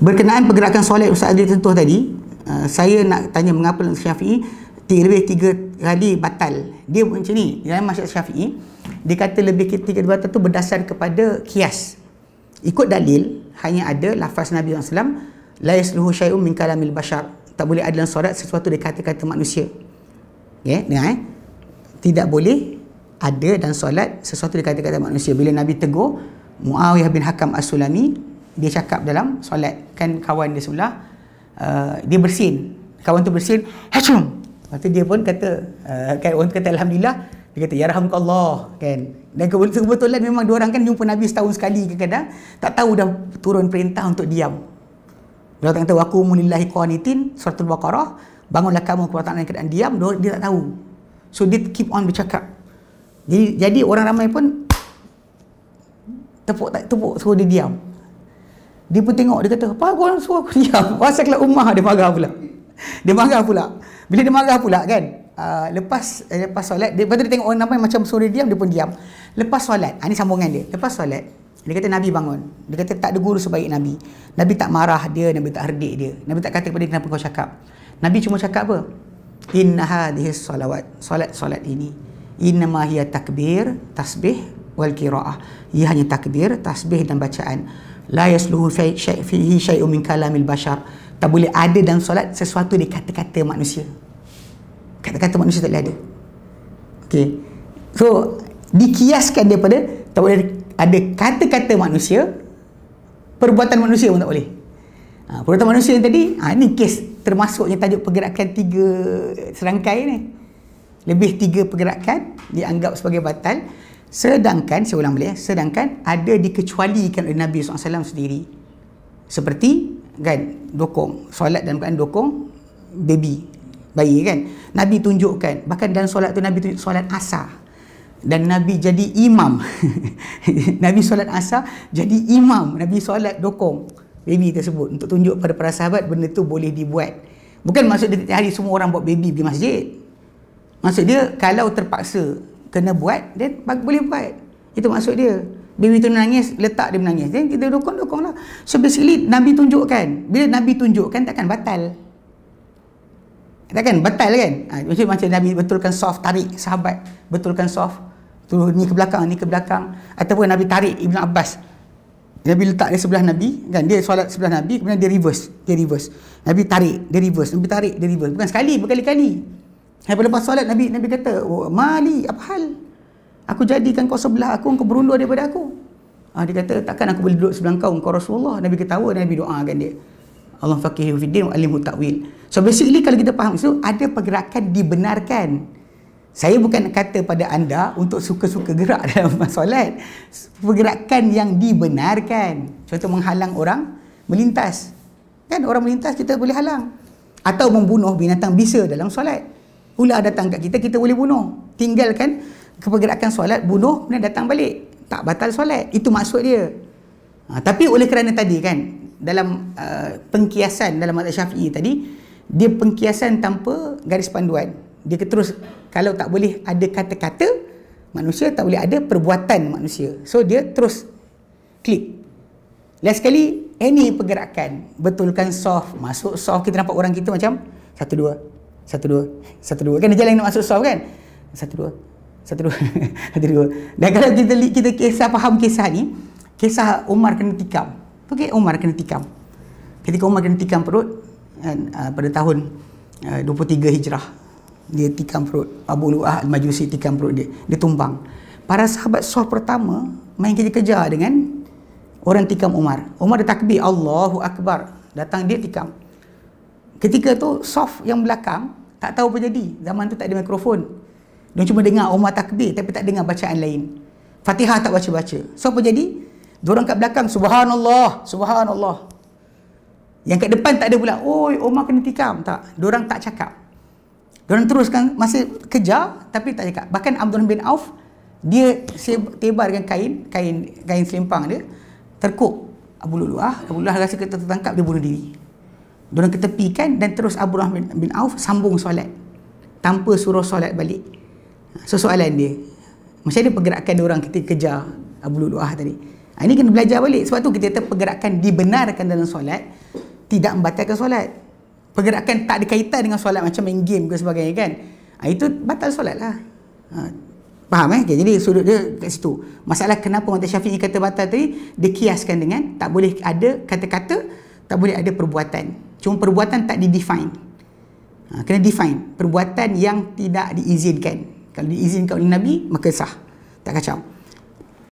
berkenaan pergerakan solat Ustaz Adil tentu tadi uh, saya nak tanya mengapa Syafi'i lebih tiga kali batal dia macam ni dalam masyarakat Syafi'i dia kata lebih tiga batal tu berdasar kepada kias ikut dalil hanya ada lafaz Nabi SAW la yasluhu syai'un min kalamil bashar tak boleh ada dalam solat sesuatu dari kata-kata manusia ya okay, dengar eh tidak boleh ada dan solat sesuatu dikata-kata manusia bila Nabi tegur Muawiyah bin Hakam As-Sulami dia cakap dalam solat kan kawan dia sebelah uh, dia bersin kawan tu bersin hacum Lepas dia pun kata, uh, kan orang tu kata Alhamdulillah, dia kata, Ya Rahmukallah, kan. Dan kebetulan memang dua orang kan jumpa Nabi setahun sekali kadang-kadang, tak tahu dah turun perintah untuk diam. Dia kata, aku kumu lillahi qanitin, suratul baqarah, bangunlah kamu kepada Tuhan keadaan diam, dia, dia tak tahu. So dia keep on bercakap. Jadi, jadi orang ramai pun, tepuk tak tepuk, suruh dia diam. Dia pun tengok, dia kata, apa aku orang suruh aku diam? Pasal kelab rumah dia marah pula. Dia marah pula. Bila dia marah pula kan, uh, lepas eh, lepas solat, dia, dia tengok orang ramai macam suruh diam, dia pun diam. Lepas solat, ini ah, sambungan dia. Lepas solat, dia kata Nabi bangun. Dia kata tak ada guru sebaik Nabi. Nabi tak marah dia, Nabi tak herdik dia. Nabi tak kata kepada dia kenapa kau cakap. Nabi cuma cakap apa? Inna hadhihi salawat. Solat-solat ini. Inna ma hiya takbir, tasbih wal qiraah. Ia hanya takbir, tasbih dan bacaan la yasluhu fihi syai'un min kalamil bashar tak boleh ada dalam solat sesuatu di kata-kata manusia kata-kata manusia tak boleh ada okey so dikiaskan daripada tak boleh ada kata-kata manusia perbuatan manusia pun tak boleh ha, perbuatan manusia yang tadi ha, ini kes termasuknya tajuk pergerakan tiga serangkai ni lebih tiga pergerakan dianggap sebagai batal Sedangkan, saya ulang balik, eh, sedangkan ada dikecualikan oleh Nabi SAW sendiri. Seperti, kan, dokong. Solat dan bukan dokong, baby, bayi kan. Nabi tunjukkan, bahkan dalam solat tu Nabi tunjuk solat asar. Dan Nabi jadi imam. Nabi solat asar, jadi imam. Nabi solat dokong, baby tersebut. Untuk tunjuk kepada para sahabat, benda tu boleh dibuat. Bukan maksud dia hari semua orang buat baby pergi masjid. Maksud dia, kalau terpaksa kena buat dan boleh buat. Itu maksud dia. Bibi tu nangis, letak dia menangis. Jadi kita dukung-dukung lah. So basically Nabi tunjukkan. Bila Nabi tunjukkan takkan batal. Takkan batal kan? Ha, macam, macam Nabi betulkan soft tarik sahabat. Betulkan soft. Tu, ni ke belakang, ni ke belakang. Ataupun Nabi tarik Ibn Abbas. Nabi letak dia sebelah Nabi kan dia solat sebelah Nabi kemudian dia reverse dia reverse Nabi tarik dia reverse Nabi tarik dia reverse bukan sekali berkali-kali Habis lepas solat Nabi Nabi kata, oh, "Mali, apa hal? Aku jadikan kau sebelah aku, kau berundur daripada aku." Ah ha, dia kata, "Takkan aku boleh duduk sebelah kau, kau Rasulullah." Nabi ketawa, Nabi doakan dia. Allah fakih fi din alimu ta'wil. So basically kalau kita faham, so ada pergerakan dibenarkan. Saya bukan kata pada anda untuk suka-suka gerak dalam solat. Pergerakan yang dibenarkan. Contoh menghalang orang melintas. Kan orang melintas kita boleh halang. Atau membunuh binatang bisa dalam solat ular datang kat kita, kita boleh bunuh. Tinggalkan kepergerakan solat, bunuh, kemudian datang balik. Tak batal solat. Itu maksud dia. Ha, tapi oleh kerana tadi kan, dalam uh, pengkiasan dalam mazhab syafi'i tadi, dia pengkiasan tanpa garis panduan. Dia terus, kalau tak boleh ada kata-kata manusia, tak boleh ada perbuatan manusia. So dia terus klik. Last sekali, any pergerakan, betulkan soft, masuk soft, kita nampak orang kita macam satu dua satu dua satu dua kan dia jalan nak masuk soft kan satu dua satu dua satu dua dan kalau kita kita kisah faham kisah ni kisah Umar kena tikam okey Umar kena tikam ketika Umar kena tikam perut kan, uh, pada tahun ah, uh, 23 Hijrah dia tikam perut Abu Lu'ah majusi tikam perut dia dia tumbang para sahabat soft pertama main kerja-kerja dengan orang tikam Umar Umar dia takbir Allahu Akbar datang dia tikam Ketika tu soft yang belakang tak tahu apa jadi. Zaman tu tak ada mikrofon. Dia cuma dengar Umar takbir tapi tak dengar bacaan lain. Fatihah tak baca-baca. So apa jadi? Orang kat belakang, Subhanallah, Subhanallah. Yang kat depan tak ada pula, Oi, Umar kena tikam. Tak, Orang tak cakap. Orang teruskan, masih kejar tapi tak cakap. Bahkan Abdul bin Auf, dia dengan kain, kain kain selimpang dia, terkuk Abu Luluah. Abu Luluah rasa kita tertangkap, dia bunuh diri. Diorang ketepikan dan terus Abu Rahman bin Auf sambung solat. Tanpa suruh solat balik. So soalan dia. Macam mana pergerakan orang kita kejar Abu Lu'ah tadi? Ha, ini kena belajar balik. Sebab tu kita kata pergerakan dibenarkan dalam solat. Tidak membatalkan solat. Pergerakan tak ada kaitan dengan solat macam main game ke sebagainya kan. Ha, itu batal solat lah. Ha, faham eh? Okay, jadi sudut dia kat situ. Masalah kenapa Mata Syafiq kata batal tadi. Dia kiaskan dengan tak boleh ada kata-kata. Tak boleh ada perbuatan. Cuma perbuatan tak didefine. Ha, kena define. Perbuatan yang tidak diizinkan. Kalau diizinkan oleh Nabi, maka sah. Tak kacau.